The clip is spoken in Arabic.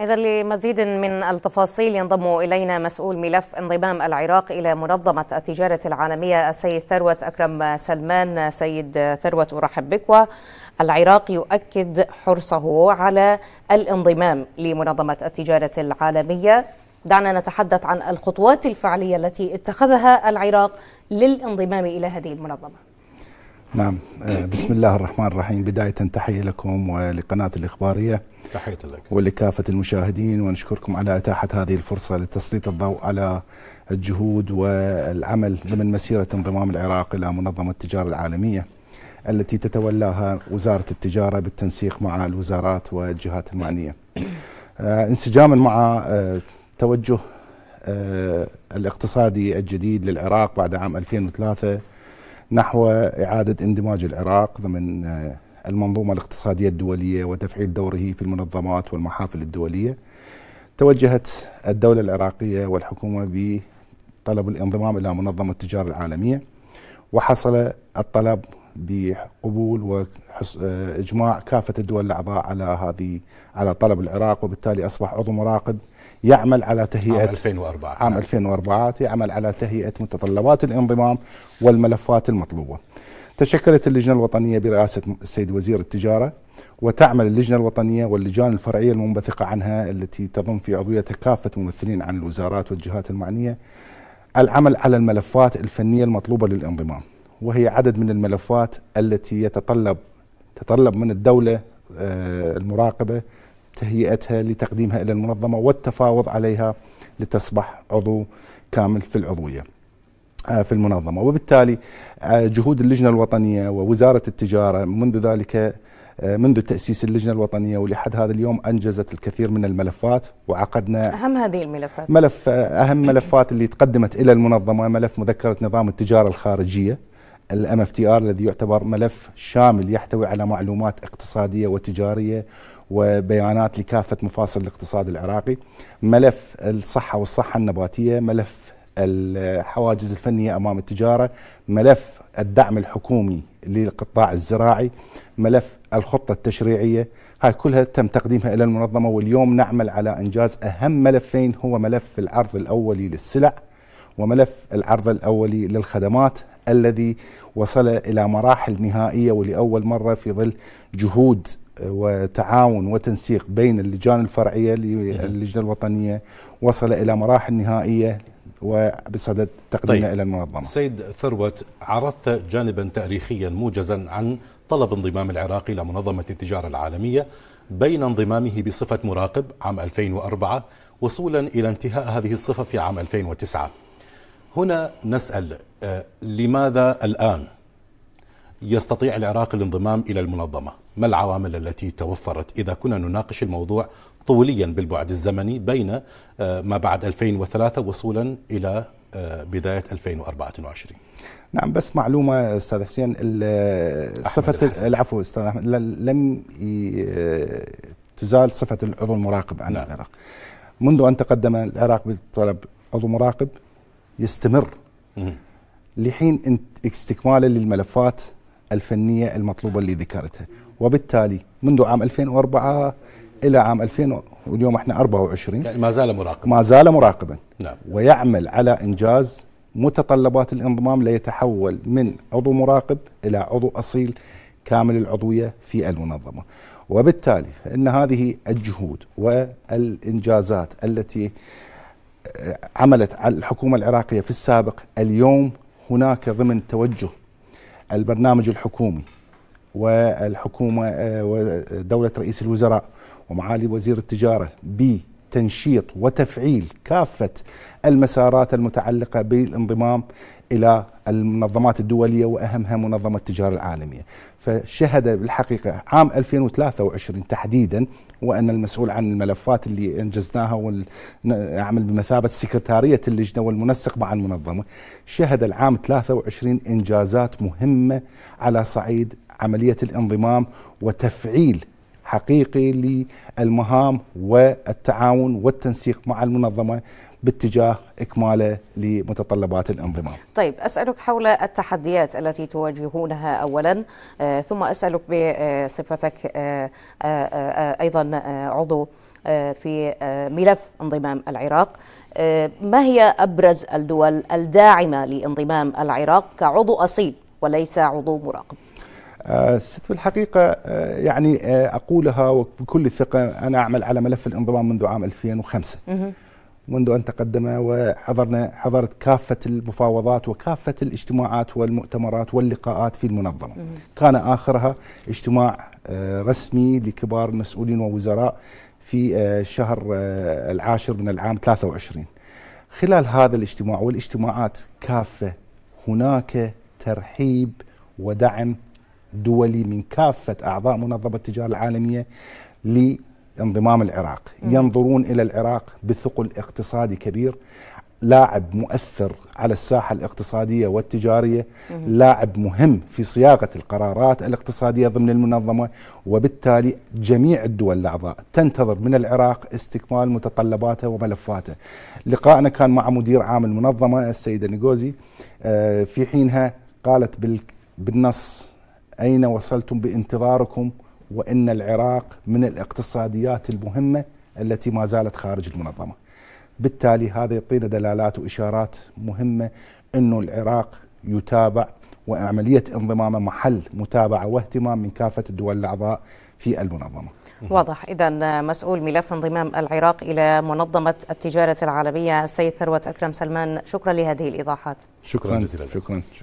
إذا لمزيد من التفاصيل ينضم إلينا مسؤول ملف انضمام العراق إلى منظمة التجارة العالمية السيد ثروت أكرم سلمان سيد ثروت أرحب بك والعراق يؤكد حرصه على الانضمام لمنظمة التجارة العالمية دعنا نتحدث عن الخطوات الفعلية التي اتخذها العراق للانضمام إلى هذه المنظمة نعم آه، بسم الله الرحمن الرحيم بداية تحية لكم ولقناة الإخبارية تحية لك ولكافة المشاهدين ونشكركم على إتاحة هذه الفرصة لتسليط الضوء على الجهود والعمل ضمن مسيرة انضمام العراق إلى منظمة التجارة العالمية التي تتولاها وزارة التجارة بالتنسيق مع الوزارات والجهات المعنية آه، انسجاما مع آه، توجه الاقتصادي الجديد للعراق بعد عام 2003 نحو إعادة اندماج العراق ضمن آه، المنظومة الاقتصادية الدولية وتفعيل دوره في المنظمات والمحافل الدولية توجهت الدولة العراقية والحكومة بطلب الانضمام إلى منظمة التجارة العالمية وحصل الطلب بقبول واجماع آه، كافه الدول الاعضاء على هذه على طلب العراق وبالتالي اصبح عضو مراقب يعمل على تهيئه عام 2004 عام 2004 يعمل على تهيئه متطلبات الانضمام والملفات المطلوبه. تشكلت اللجنه الوطنيه برئاسه السيد وزير التجاره وتعمل اللجنه الوطنيه واللجان الفرعيه المنبثقه عنها التي تضم في عضويتها كافه ممثلين عن الوزارات والجهات المعنيه العمل على الملفات الفنيه المطلوبه للانضمام. وهي عدد من الملفات التي يتطلب تطلب من الدولة آه، المراقبة تهيئتها لتقديمها إلى المنظمة والتفاوض عليها لتصبح عضو كامل في العضوية آه، في المنظمة وبالتالي آه، جهود اللجنة الوطنية ووزارة التجارة منذ ذلك منذ تأسيس اللجنة الوطنية ولحد هذا اليوم أنجزت الكثير من الملفات وعقدنا أهم هذه الملفات ملف أهم ملفات اللي تقدمت إلى المنظمة ملف مذكرة نظام التجارة الخارجية الام اف تي ار الذي يعتبر ملف شامل يحتوي على معلومات اقتصاديه وتجاريه وبيانات لكافه مفاصل الاقتصاد العراقي ملف الصحه والصحه النباتيه ملف الحواجز الفنيه امام التجاره ملف الدعم الحكومي للقطاع الزراعي ملف الخطه التشريعيه هاي كلها تم تقديمها الى المنظمه واليوم نعمل على انجاز اهم ملفين هو ملف العرض الاولي للسلع وملف العرض الاولي للخدمات الذي وصل إلى مراحل نهائية ولأول مرة في ظل جهود آه، وتعاون وتنسيق بين اللجان الفرعية للجنة الوطنية وصل إلى مراحل نهائية وبصدد تقديمه طيب. إلى المنظمة سيد ثروت عرضت جانبا تاريخيا موجزا عن طلب انضمام العراق إلى منظمة التجارة العالمية بين انضمامه بصفة مراقب عام 2004 وصولا إلى انتهاء هذه الصفة في عام 2009 هنا نسأل آه، لماذا الآن يستطيع العراق الانضمام إلى المنظمة ما العوامل التي توفرت إذا كنا نناقش الموضوع طوليا بالبعد الزمني بين آه، ما بعد 2003 وصولا إلى آه، بداية 2024 نعم بس معلومة أستاذ حسين صفة العفو أستاذ أحمد لم تزال صفة العضو المراقب عن نعم. العراق منذ أن تقدم العراق بطلب عضو مراقب يستمر لحين استكماله للملفات الفنيه المطلوبه اللي ذكرتها وبالتالي منذ عام 2004 الى عام 2000 واليوم احنا 24 يعني ما زال مراقبا ما زال مراقبا نعم ويعمل على انجاز متطلبات الانضمام ليتحول من عضو مراقب الى عضو اصيل كامل العضويه في المنظمه وبالتالي فان هذه الجهود والانجازات التي عملت الحكومة العراقية في السابق اليوم هناك ضمن توجه البرنامج الحكومي والحكومة آه، ودولة رئيس الوزراء ومعالي وزير التجارة بتنشيط وتفعيل كافة المسارات المتعلقة بالانضمام إلى المنظمات الدولية وأهمها منظمة التجارة العالمية فشهد بالحقيقة عام 2023 تحديدا وانا المسؤول عن الملفات اللي انجزناها ونعمل بمثابه سكرتاريه اللجنه والمنسق مع المنظمه. شهد العام 23 انجازات مهمه على صعيد عمليه الانضمام وتفعيل حقيقي للمهام والتعاون والتنسيق مع المنظمه باتجاه إكماله لمتطلبات الأنظمة طيب أسألك حول التحديات التي تواجهونها أولا آه، ثم أسألك بصفتك آه، آه، أيضا عضو في ملف انضمام العراق ما هي أبرز الدول الداعمة لانضمام العراق كعضو أصيل وليس عضو مراقب ست في الحقيقة يعني أقولها وبكل ثقه أنا أعمل على ملف الانضمام منذ عام 2005 منذ أن تقدم وحضرنا حضرت كافة المفاوضات وكافة الاجتماعات والمؤتمرات واللقاءات في المنظمة كان آخرها اجتماع آه، رسمي لكبار المسؤولين ووزراء في الشهر آه، آه، العاشر من العام 23 خلال هذا الاجتماع والاجتماعات كافة هناك ترحيب ودعم دولي من كافة أعضاء منظمة التجارة العالمية انضمام العراق م. ينظرون إلى العراق بثقل اقتصادي كبير لاعب مؤثر على الساحة الاقتصادية والتجارية لاعب مهم في صياغة القرارات الاقتصادية ضمن المنظمة وبالتالي جميع الدول الأعضاء تنتظر من العراق استكمال متطلباته وملفاته لقائنا كان مع مدير عام المنظمة السيدة نيغوزي آه، في حينها قالت بالنص أين وصلتم بانتظاركم وان العراق من الاقتصاديات المهمه التي ما زالت خارج المنظمه. بالتالي هذا يعطينا دلالات واشارات مهمه انه العراق يتابع وعمليه انضمامه محل متابعه واهتمام من كافه الدول الاعضاء في المنظمه. واضح اذا مسؤول ملف انضمام العراق الى منظمه التجاره العالميه السيد ثروت اكرم سلمان شكرا لهذه الايضاحات. شكرا جزيلا شكرا. شكرا.